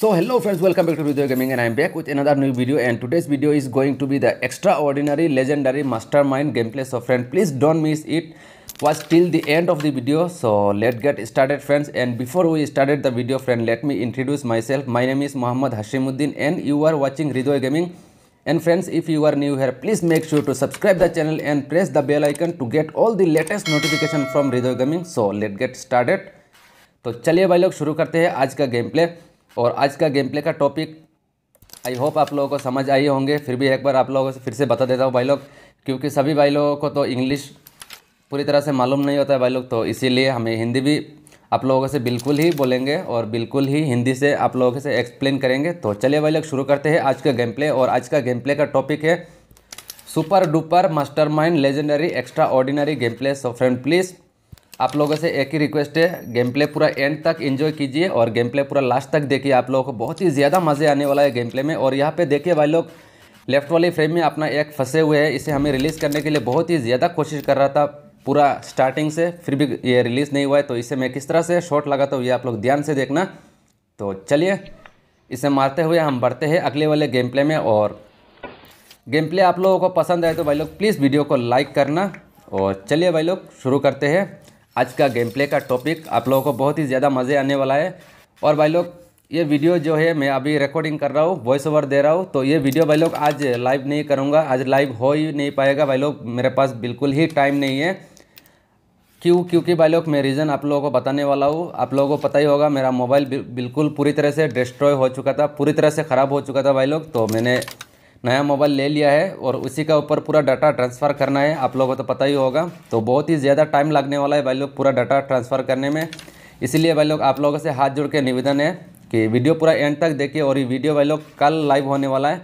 So hello friends welcome back to video gaming and I am back with another new video and today's video is going to be the extraordinary legendary mastermind gameplay so friend please don't miss it watch till the end of the video so let's get started friends and before we started the video friend let me introduce myself my name is Muhammad Hashimuddin and you are watching Ridoy Gaming and friends if you are new here please make sure to subscribe the channel and press the bell icon to get all the latest notification from reserve gaming so let get started तो चलिए भाई लोग शुरू करते हैं आज का game play और आज का गेम प्ले का टॉपिक आई होप आप लोगों को समझ आई होंगे फिर भी एक बार आप लोगों से फिर से बता देता हूँ भाई लोग क्योंकि सभी भाई लोगों को तो इंग्लिश पूरी तरह से मालूम नहीं होता है भाई लोग तो इसीलिए हमें हिंदी भी आप लोगों से बिल्कुल ही बोलेंगे और बिल्कुल ही हिंदी से आप लोगों से एक्सप्लेन करेंगे तो चलिए भाई लोग शुरू करते हैं आज का गेम प्ले और आज का गेम प्ले का टॉपिक है super duper mastermind legendary extraordinary game play so friend please आप लोगों से एक ही रिक्वेस्ट है गेम प्ले पूरा एंड तक एंजॉय कीजिए और गेम प्ले पूरा लास्ट तक देखिए आप लोगों को बहुत ही ज़्यादा मज़े आने वाला है गेम प्ले में और यहाँ पे देखिए भाई लोग लेफ्ट वाली फ्रेम में अपना एक फंसे हुए हैं इसे हमें रिलीज़ करने के लिए बहुत ही ज़्यादा कोशिश कर रहा था पूरा स्टार्टिंग से फिर भी ये रिलीज़ नहीं हुआ है तो इसे मैं किस तरह से शॉट लगाता हूँ ये आप लोग ध्यान से देखना तो चलिए इसे मारते हुए हम बढ़ते हैं अगले वाले गेम प्ले में और गेम प्ले आप लोगों को पसंद आए तो भाई लोग प्लीज़ वीडियो को लाइक करना और चलिए भाई लोग शुरू करते हैं आज का गेम प्ले का टॉपिक आप लोगों को बहुत ही ज़्यादा मज़े आने वाला है और भाई लोग ये वीडियो जो है मैं अभी रिकॉर्डिंग कर रहा हूँ वॉइस ओवर दे रहा हूँ तो ये वीडियो भाई लोग आज लाइव नहीं करूँगा आज लाइव हो ही नहीं पाएगा भाई लोग मेरे पास बिल्कुल ही टाइम नहीं है क्यों क्योंकि भाई लोग मैं रीज़न आप लोगों को बताने वाला हूँ आप लोगों को पता ही होगा मेरा मोबाइल बिल्कुल पूरी तरह से डिस्ट्रॉय हो चुका था पूरी तरह से ख़राब हो चुका था भाई लोग तो मैंने नया मोबाइल ले लिया है और उसी का ऊपर पूरा डाटा ट्रांसफ़र करना है आप लोगों को तो पता ही होगा तो बहुत ही ज़्यादा टाइम लगने वाला है भाई लोग पूरा डाटा ट्रांसफ़र करने में इसीलिए भाई लोग आप लोगों से हाथ जोड़ के निवेदन है कि वीडियो पूरा एंड तक देखिए और ये वीडियो भाई लोग कल लाइव होने वाला है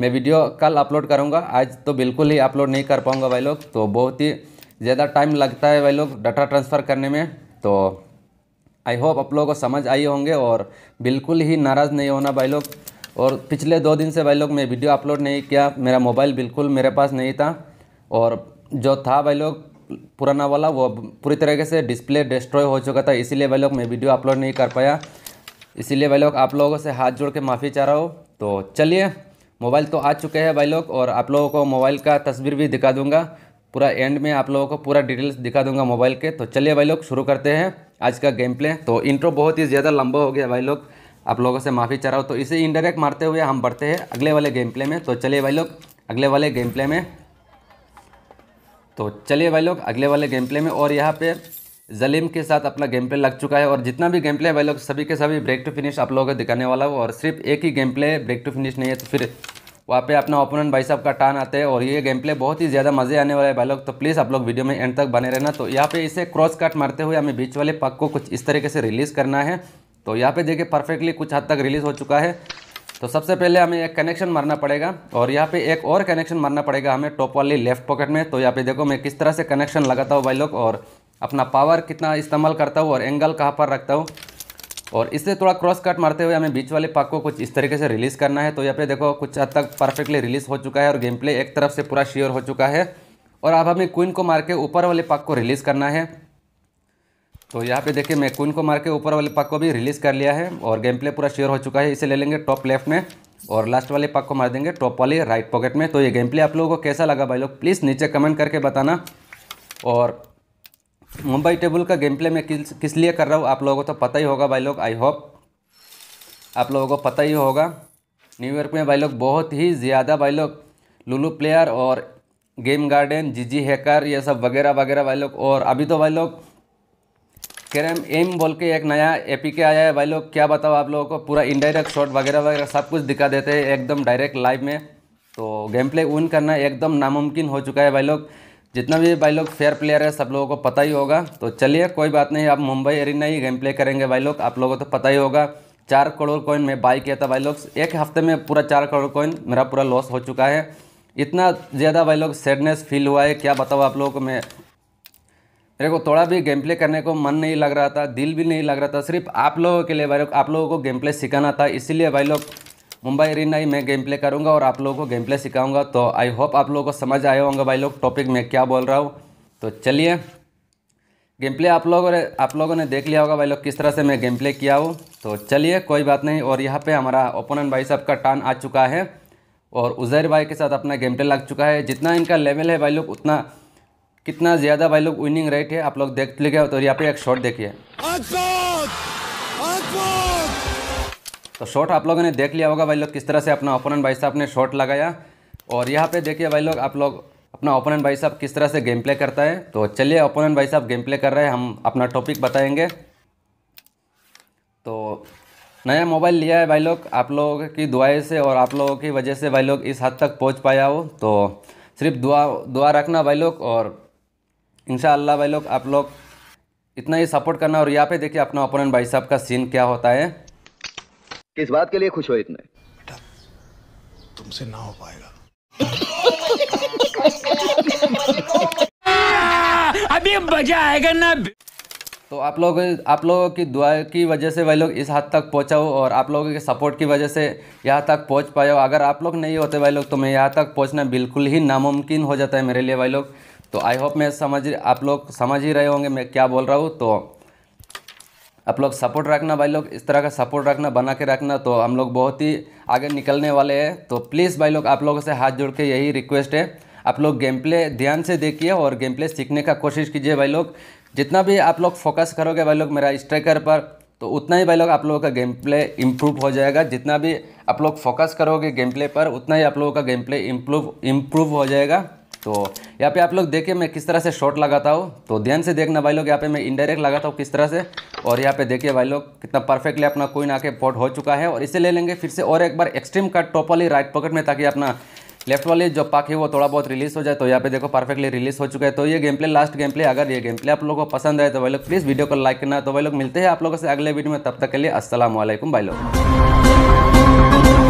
मैं वीडियो कल अपलोड करूँगा आज तो बिल्कुल ही अपलोड नहीं कर पाऊँगा भाई लोग तो बहुत ही ज़्यादा टाइम लगता है वही लोग डाटा ट्रांसफ़र करने में तो आई होप आप लोगों को समझ आई होंगे और बिल्कुल ही नाराज़ नहीं होना भाई लोग और पिछले दो दिन से भाई लोग मैं वीडियो अपलोड नहीं किया मेरा मोबाइल बिल्कुल मेरे पास नहीं था और जो था भाई लोग पुराना वाला वो पूरी तरीके से डिस्प्ले डिस्ट्रॉय हो चुका था इसीलिए भाई लोग मैं वीडियो अपलोड नहीं कर पाया इसीलिए भाई लोग आप लोगों से हाथ जोड़ के माफ़ी चाह रहा हूँ तो चलिए मोबाइल तो आ चुके हैं भाई लोग और आप लोगों को मोबाइल का तस्वीर भी दिखा दूंगा पूरा एंड में आप लोगों को पूरा डिटेल्स दिखा दूंगा मोबाइल के तो चलिए भाई लोग शुरू करते हैं आज का गेम प्ले तो इंट्रो बहुत ही ज़्यादा लंबा हो गया भाई लोग आप लोगों से माफ़ी चाह रहा हूँ तो इसे इनडायरेक्ट मारते हुए हम बढ़ते हैं अगले वाले गेम प्ले में तो चलिए भाई लोग अगले वाले गेम प्ले में तो चलिए भाई लोग अगले वाले गेम प्ले में और यहाँ पे जलीम के साथ अपना गेम प्ले लग चुका है और जितना भी गेम प्ले है भाई लोग सभी के सभी ब्रेक टू फिनिश आप लोगों को दिखाने वाला हो और सिर्फ एक ही game play break to finish नहीं है तो फिर वहाँ पे अपना ओपोनेंट भाई साहब का टान आते हैं और ये गेम प्ले बहुत ही ज़्यादा मज़े आने वाला है भाई लोग तो प्लीज़ आप लोग वीडियो में एंड तक बने रहना तो यहाँ पे इसे क्रॉस कट मारते हुए हमें बीच वाले पक को कुछ इस तरीके से रिलीज़ करना है तो यहाँ पे देखिए परफेक्टली कुछ हद तक रिलीज़ हो चुका है तो सबसे पहले हमें एक कनेक्शन मारना पड़ेगा और यहाँ पे एक और कनेक्शन मारना पड़ेगा हमें टॉप वाली लेफ्ट पॉकेट में तो यहाँ पे देखो मैं किस तरह से कनेक्शन लगाता हूँ भाई लोग और अपना पावर कितना इस्तेमाल करता हूँ और एंगल कहाँ पर रखता हूँ और इससे थोड़ा क्रॉस कट मारते हुए हमें बीच वाले पाक को कुछ इस तरीके से रिलीज़ करना है तो यहाँ पे देखो कुछ हद तक परफेक्टली रिलीज़ हो चुका है और गेम प्ले एक तरफ से पूरा श्योर हो चुका है और अब हमें क्वीन को मार के ऊपर वाले पाक को रिलीज़ करना है तो यहाँ पे देखिए मैं क्वीन को मार के ऊपर वाले पाक को भी रिलीज़ कर लिया है और गेम प्ले पूरा श्योर हो चुका है इसे ले लेंगे टॉप लेफ्ट में और लास्ट वाले पाक को मार देंगे टॉप वाले राइट पॉकेट में तो ये गेम प्ले आप लोगों को कैसा लगा भाई लोग प्लीज़ नीचे कमेंट करके बताना और मुंबई टेबल का गेम प्ले मैं किस किस लिए कर रहा हूँ आप लोगों को तो पता ही होगा भाई लोग आई होप आप लोगों को पता ही होगा न्यूयॉर्क में भाई लोग बहुत ही ज़्यादा भाई लोग लुलू प्लेयर और गेम गार्डन जीजी हैकर ये सब वगैरह वगैरह भाई लोग और अभी तो भाई लोग कैरम एम बोल के एक नया एपीके आया है भाई लोग क्या बताओ आप लोगों को पूरा इनडायरेक्ट शॉट वगैरह वगैरह सब कुछ दिखा देते हैं एकदम डायरेक्ट लाइव में तो गेम प्ले उन करना एकदम नामुमकिन हो चुका है भाई लोग जितना भी भाई लोग फेयर प्लेयर है सब लोगों को पता ही होगा तो चलिए कोई बात नहीं आप मुंबई एरिना ही गेम प्ले करेंगे भाई लोग आप लोगों को तो पता ही होगा चार करोड़ कोइन मैं बाई किया था भाई लोग एक हफ्ते में पूरा चार करोड़ कोइन मेरा पूरा लॉस हो चुका है इतना ज़्यादा भाई लोग सैडनेस फील हुआ है क्या बताओ आप लोगों को मैं मेरे को थोड़ा भी गेम प्ले करने को मन नहीं लग रहा था दिल भी नहीं लग रहा था सिर्फ आप लोगों के लिए भाई लोग आप लोगों को गेम प्ले सिखाना था इसीलिए भाई लोग मुंबई अरीना ही मैं गेम प्ले करूँगा और आप लोगों को गेम प्ले सिखाऊँगा तो आई होप आप लोगों को समझ आया होगा भाई लोग टॉपिक में क्या बोल रहा हूँ तो चलिए गेम प्ले आप लोगों ने आप लोगों ने देख लिया होगा भाई लोग किस तरह से मैं गेम प्ले किया हूँ तो चलिए कोई बात नहीं और यहाँ पे हमारा ओपोनेंट भाई साहब का टर्न आ चुका है और उजैर भाई के साथ अपना गेम प्ले लग चुका है जितना इनका लेवल है भाई लोग उतना कितना ज़्यादा भाई लोग विनिंग रेट है आप लोग देख लेंगे तो यहाँ पर एक शॉट देखिए तो शॉट आप लोगों ने देख लिया होगा भाई लोग किस तरह से अपना ओपोनेंट भाई साहब ने शॉट लगाया और यहाँ पे देखिए भाई लोग आप लोग अपना ओपोनेंट भाई साहब किस तरह से गेम प्ले करता है तो चलिए ओपोनेंट भाई साहब गेम प्ले कर रहे हैं हम अपना टॉपिक बताएंगे तो नया मोबाइल लिया है भाई लोग आप लोगों की दुआएं से और आप लोगों की वजह से भाई लोग इस हद तक पहुँच पाया हो तो सिर्फ दुआ दुआ रखना भाई लोग और इन भाई लोग आप लोग इतना ही सपोर्ट करना और यहाँ पे देखिए अपना ओपोनेंट भाई साहब का सीन क्या होता है किस बात के लिए खुश हो इतने बेटा तुमसे ना हो पाएगा अभी मजा आएगा ना तो आप लोग आप लोगों की दुआ की वजह से वह लोग इस हद तक पहुँचा हो और आप लोगों के सपोर्ट की वजह से यहाँ तक पहुँच पाए हो अगर आप लोग नहीं होते भाई लोग तो मैं यहाँ तक पहुँचना बिल्कुल ही नामुमकिन हो जाता है मेरे लिए भाई लोग तो आई होप मैं समझ आप लोग समझ ही रहे होंगे मैं क्या बोल रहा हूँ तो आप लोग सपोर्ट रखना भाई लोग इस तरह का सपोर्ट रखना बना के रखना तो हम लोग बहुत ही आगे निकलने वाले हैं तो प्लीज़ भाई लोग आप लोगों से हाथ जोड़ के यही रिक्वेस्ट है आप लोग गेम प्ले ध्यान से देखिए और गेम प्ले सीखने का कोशिश कीजिए भाई लोग जितना भी आप लोग फोकस करोगे भाई लोग मेरा स्ट्राइकर पर तो उतना ही भाई लोग आप लोगों का गेम प्ले इम्प्रूव हो जाएगा जितना भी आप लोग फोकस करोगे गेम प्ले पर उतना ही आप लोगों का गेम प्ले इम्प्रूव इम्प्रूव हो जाएगा तो यहाँ पे आप लोग देखिए मैं किस तरह से शॉट लगाता हूँ तो ध्यान से देखना भाई लोग यहाँ पे मैं इनडायरेक्ट लगाता हूँ किस तरह से और यहाँ पे देखिए भाई लोग कितना परफेक्टली अपना कोई ना के पॉट हो चुका है और इसे ले लेंगे फिर से और एक बार एक्सट्रीम कट टॉप वाली राइट पॉकेट में ताकि अपना लेफ्ट वाली जो पाक है वो थोड़ा बहुत रिलीज हो जाए तो यहाँ पे देखो परफेक्टली रिलीज हो चुका है तो ये game play last game play अगर ये गेम प्ले आप लोगों को पसंद आए तो भाई लोग प्लीज़ वीडियो को लाइक करना तो भाई लोग मिलते हैं आप लोगों से अगले वीडियो में तब तक के लिए असलम भाई लोग